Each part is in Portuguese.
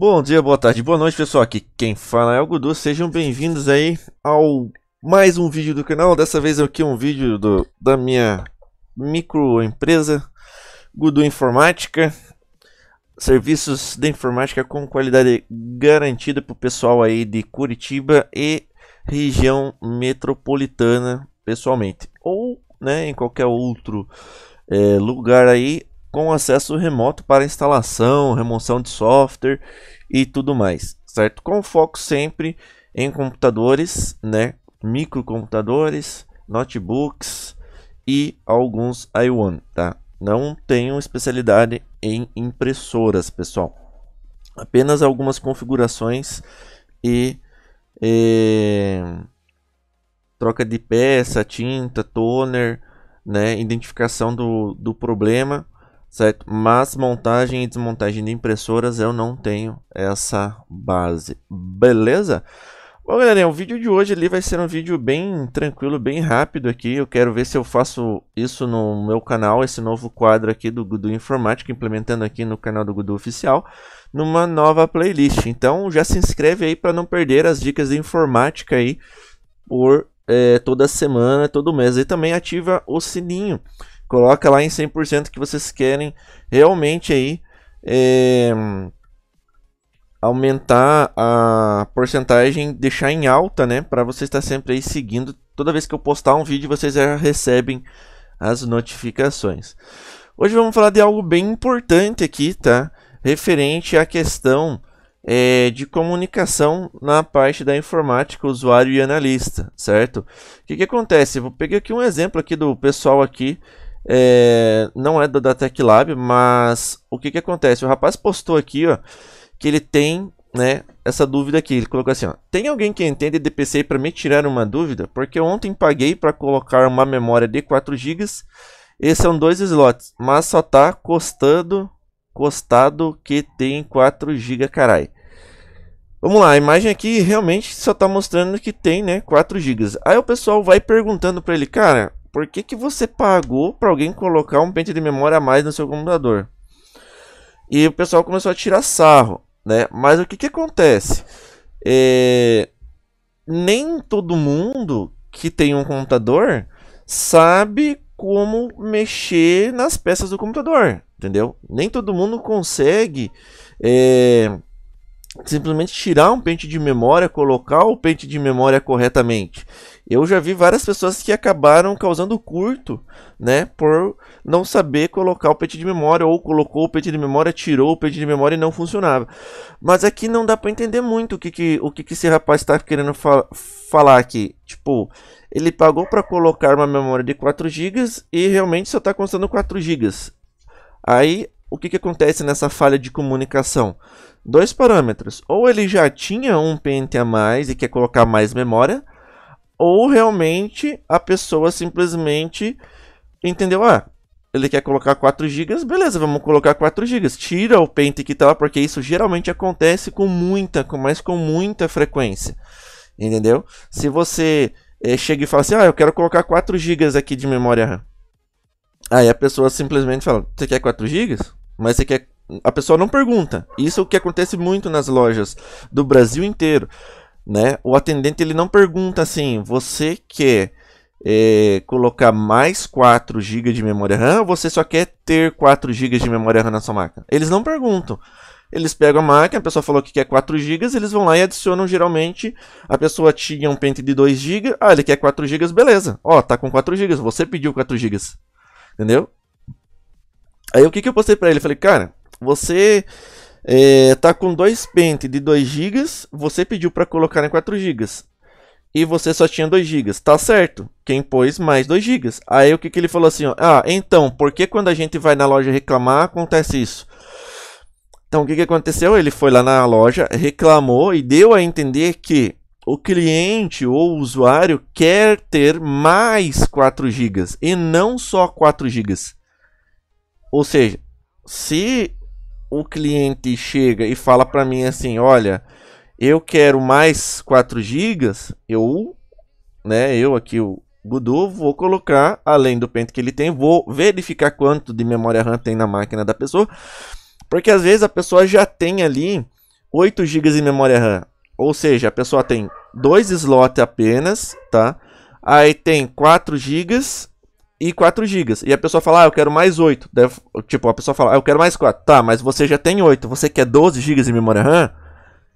Bom dia, boa tarde, boa noite pessoal, aqui quem fala é o Gudu, sejam bem-vindos aí ao mais um vídeo do canal, dessa vez aqui é um vídeo do, da minha microempresa Gudu Informática, serviços de informática com qualidade garantida para o pessoal aí de Curitiba e região metropolitana pessoalmente, ou né, em qualquer outro é, lugar aí com acesso remoto para instalação, remoção de software e tudo mais, certo? Com foco sempre em computadores, né? Microcomputadores, notebooks e alguns iOn, tá? Não tenho especialidade em impressoras, pessoal. Apenas algumas configurações e, é, troca de peça, tinta, toner, né? Identificação do, do problema certo? Mas montagem e desmontagem de impressoras eu não tenho essa base, beleza? Bom, galerinha, o vídeo de hoje ali vai ser um vídeo bem tranquilo, bem rápido aqui. Eu quero ver se eu faço isso no meu canal, esse novo quadro aqui do Gudu Informática, implementando aqui no canal do Gudu Oficial, numa nova playlist. Então já se inscreve aí para não perder as dicas de informática aí por é, toda semana, todo mês. E também ativa o sininho Coloca lá em 100% que vocês querem realmente aí é, aumentar a porcentagem, deixar em alta, né? Para você estar sempre aí seguindo. Toda vez que eu postar um vídeo, vocês já recebem as notificações. Hoje vamos falar de algo bem importante aqui, tá? Referente à questão é, de comunicação na parte da informática, usuário e analista, certo? O que, que acontece? Vou pegar aqui um exemplo aqui do pessoal aqui é, não é da, Tech Lab, mas o que, que acontece? O rapaz postou aqui ó, que ele tem né, essa dúvida aqui. Ele colocou assim: ó, Tem alguém que entende de PC para me tirar uma dúvida? Porque ontem paguei para colocar uma memória de 4 GB e são dois slots, mas só tá custando costado que tem 4 GB, carai. Vamos lá, a imagem aqui realmente só tá mostrando que tem, né, 4 GB. Aí o pessoal vai perguntando para ele, cara, por que, que você pagou para alguém colocar um pente de memória a mais no seu computador? E o pessoal começou a tirar sarro, né? Mas o que, que acontece? É... Nem todo mundo que tem um computador sabe como mexer nas peças do computador, entendeu? Nem todo mundo consegue é, simplesmente tirar um pente de memória, colocar o pente de memória corretamente. Eu já vi várias pessoas que acabaram causando curto, né, por não saber colocar o pente de memória ou colocou o pente de memória, tirou o pente de memória e não funcionava. Mas aqui não dá para entender muito o que, que o que, que esse rapaz está querendo fa falar aqui. Tipo, ele pagou para colocar uma memória de 4 GB e realmente só está constando 4 GB. Aí o que, que acontece nessa falha de comunicação? Dois parâmetros. Ou ele já tinha um pente a mais e quer colocar mais memória, ou realmente a pessoa simplesmente entendeu, ah, ele quer colocar 4 GB, beleza, vamos colocar 4 GB. Tira o pente que tá porque isso geralmente acontece com muita, com mais com muita frequência. Entendeu? Se você é, chega e fala assim: "Ah, eu quero colocar 4 GB aqui de memória RAM". Aí a pessoa simplesmente fala: "Você quer 4 GB?" mas você quer. A pessoa não pergunta. Isso é o que acontece muito nas lojas do Brasil inteiro. Né? O atendente ele não pergunta assim: você quer é, colocar mais 4 GB de memória RAM ou você só quer ter 4 GB de memória RAM na sua máquina? Eles não perguntam. Eles pegam a máquina, a pessoa falou que quer 4 GB, eles vão lá e adicionam geralmente. A pessoa tinha um pente de 2 GB, ah, ele quer 4 GB, beleza. Ó, tá com 4 GB, você pediu 4 GB. Entendeu? Aí o que, que eu postei para ele? Eu falei, cara, você é, tá com dois pentes de 2 GB, você pediu para colocar em 4 GB. E você só tinha 2 GB, tá certo? Quem pôs mais 2 GB. Aí o que, que ele falou assim, ó, ah, então, por que quando a gente vai na loja reclamar acontece isso? Então o que, que aconteceu? Ele foi lá na loja, reclamou e deu a entender que o cliente ou o usuário quer ter mais 4 GB e não só 4 GB. Ou seja, se o cliente chega e fala para mim assim, olha, eu quero mais 4 GB, eu, né, eu aqui o Gudu vou colocar além do pente que ele tem, vou verificar quanto de memória RAM tem na máquina da pessoa, porque às vezes a pessoa já tem ali 8 GB de memória RAM, ou seja, a pessoa tem dois slots apenas, tá? Aí tem 4 GB e 4 GB. E a pessoa fala, ah, eu quero mais 8. Deve, tipo, a pessoa fala, ah, eu quero mais 4. Tá, mas você já tem 8. Você quer 12 GB de memória RAM?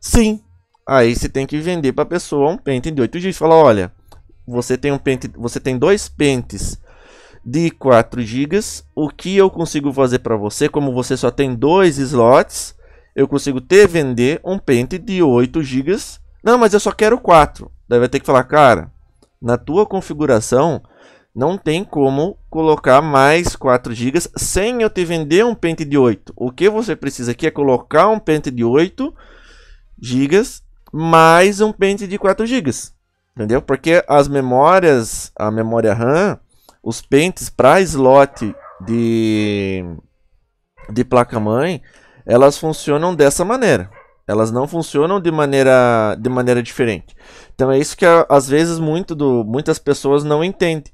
Sim. Aí você tem que vender para a pessoa um pente de 8 GB. Fala, olha, você tem um pente, você tem dois pentes de 4 GB. O que eu consigo fazer para você, como você só tem dois slots, eu consigo te vender um pente de 8 GB. Não, mas eu só quero 4. Daí vai ter que falar, cara, na tua configuração não tem como colocar mais 4 GB sem eu te vender um pente de 8. O que você precisa aqui é colocar um pente de 8 GB mais um pente de 4 GB. Entendeu? Porque as memórias, a memória RAM, os pentes para slot de, de placa-mãe, elas funcionam dessa maneira. Elas não funcionam de maneira, de maneira diferente. Então é isso que às vezes muito do, muitas pessoas não entendem.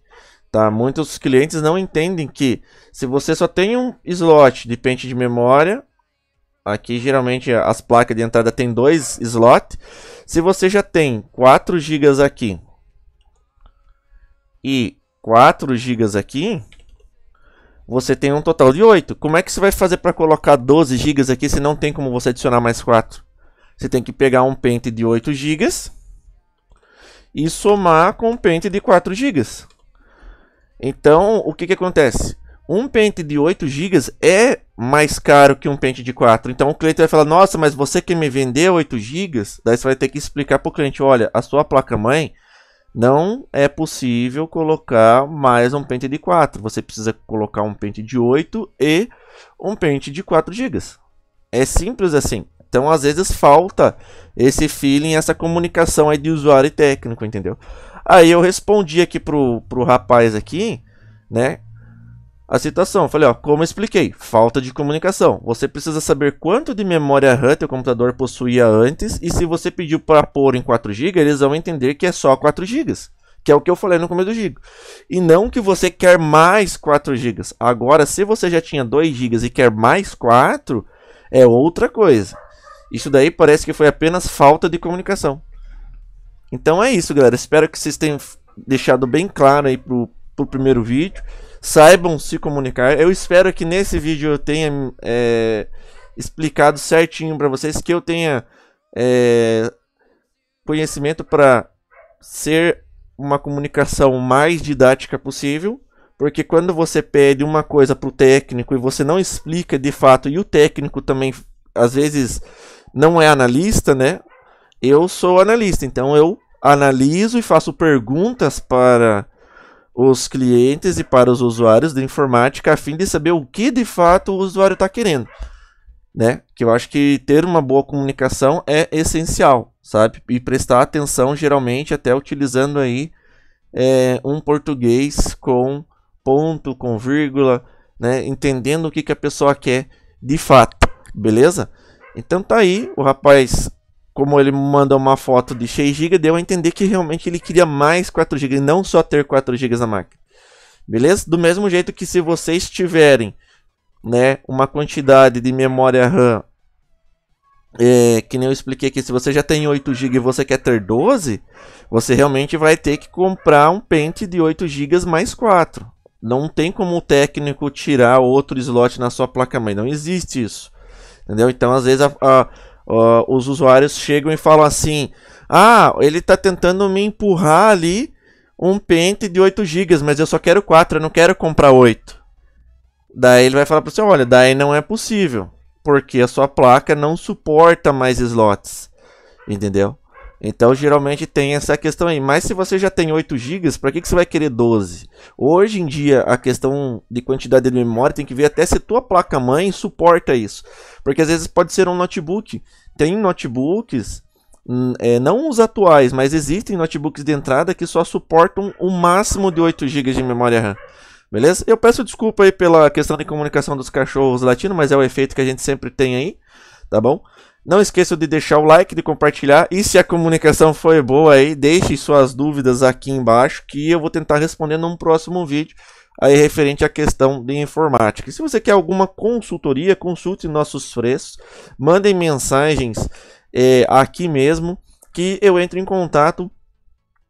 Tá? Muitos clientes não entendem que se você só tem um slot de pente de memória, aqui geralmente as placas de entrada tem dois slots. Se você já tem 4 GB aqui e 4 GB aqui, você tem um total de 8. Como é que você vai fazer para colocar 12 GB aqui se não tem como você adicionar mais 4? Você tem que pegar um pente de 8 GB e somar com um pente de 4 GB. Então, o que, que acontece? Um pente de 8 GB é mais caro que um pente de 4. Então o cliente vai falar: "Nossa, mas você que me vendeu 8 GB?" Daí você vai ter que explicar para o cliente: "Olha, a sua placa mãe não é possível colocar mais um pente de 4. Você precisa colocar um pente de 8 e um pente de 4 GB." É simples assim. Então, às vezes falta esse feeling, essa comunicação aí de usuário e técnico, entendeu? Aí eu respondi aqui pro, pro rapaz aqui, né? A situação, falei, ó, como expliquei, falta de comunicação. Você precisa saber quanto de memória RAM teu computador possuía antes e se você pediu para pôr em 4 GB, eles vão entender que é só 4 GB, que é o que eu falei no começo do giga. E não que você quer mais 4 GB. Agora, se você já tinha 2 GB e quer mais 4, é outra coisa. Isso daí parece que foi apenas falta de comunicação. Então é isso, galera. Espero que vocês tenham deixado bem claro aí pro, pro primeiro vídeo. Saibam se comunicar. Eu espero que nesse vídeo eu tenha é, explicado certinho para vocês, que eu tenha é, conhecimento para ser uma comunicação mais didática possível. Porque quando você pede uma coisa pro técnico e você não explica de fato, e o técnico também às vezes não é analista, né? Eu sou analista, então eu analiso e faço perguntas para os clientes e para os usuários de informática a fim de saber o que de fato o usuário está querendo, né? Que eu acho que ter uma boa comunicação é essencial, sabe? E prestar atenção geralmente até utilizando aí é, um português com ponto, com vírgula, né? Entendendo o que, que a pessoa quer de fato, beleza? Então tá aí, o rapaz, como ele manda uma foto de 6 GB, deu a entender que realmente ele queria mais 4 GB e não só ter 4 GB na máquina. Beleza? Do mesmo jeito que se vocês tiverem, né, uma quantidade de memória RAM é, que nem eu expliquei aqui, se você já tem 8 GB e você quer ter 12, você realmente vai ter que comprar um pente de 8 GB mais 4. Não tem como o técnico tirar outro slot na sua placa-mãe, não existe isso. Entendeu? Então, às vezes, a, a, a, os usuários chegam e falam assim: Ah, ele está tentando me empurrar ali um pente de 8 GB, mas eu só quero 4, eu não quero comprar 8. Daí ele vai falar para você: Olha, daí não é possível, porque a sua placa não suporta mais slots. Entendeu? Então geralmente tem essa questão aí. Mas se você já tem 8 GB, para que, que você vai querer 12? Hoje em dia a questão de quantidade de memória tem que ver até se tua placa-mãe suporta isso. Porque às vezes pode ser um notebook. Tem notebooks, hum, é, não os atuais, mas existem notebooks de entrada que só suportam o máximo de 8 GB de memória RAM. Beleza? Eu peço desculpa aí pela questão de comunicação dos cachorros latinos, mas é o efeito que a gente sempre tem aí, tá bom? Não esqueça de deixar o like, de compartilhar. E se a comunicação foi boa aí, deixe suas dúvidas aqui embaixo que eu vou tentar responder num próximo vídeo aí referente à questão de informática. E se você quer alguma consultoria, consulte nossos preços, mandem mensagens é, aqui mesmo que eu entro em contato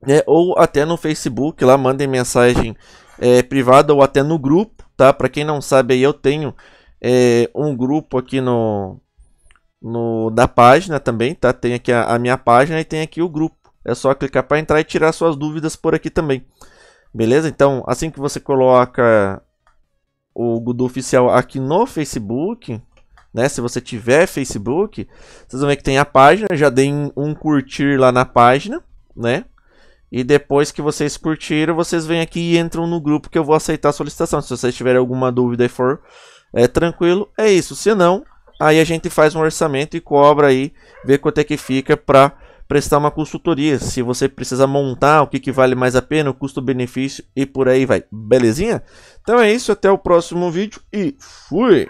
né, ou até no Facebook lá mandem mensagem é, privada ou até no grupo, tá? Para quem não sabe aí eu tenho é, um grupo aqui no no, da página também, tá? Tem aqui a, a minha página e tem aqui o grupo. É só clicar para entrar e tirar suas dúvidas por aqui também. Beleza? Então, assim que você coloca o Gudu Oficial aqui no Facebook, né? Se você tiver Facebook, vocês vão ver que tem a página, já deem um curtir lá na página, né? E depois que vocês curtiram, vocês vêm aqui e entram no grupo que eu vou aceitar a solicitação. Se vocês tiverem alguma dúvida e for é, tranquilo, é isso. Se não, aí a gente faz um orçamento e cobra aí, vê quanto é que fica para prestar uma consultoria. Se você precisa montar, o que, que vale mais a pena, o custo-benefício e por aí vai. Belezinha? Então é isso, até o próximo vídeo e fui!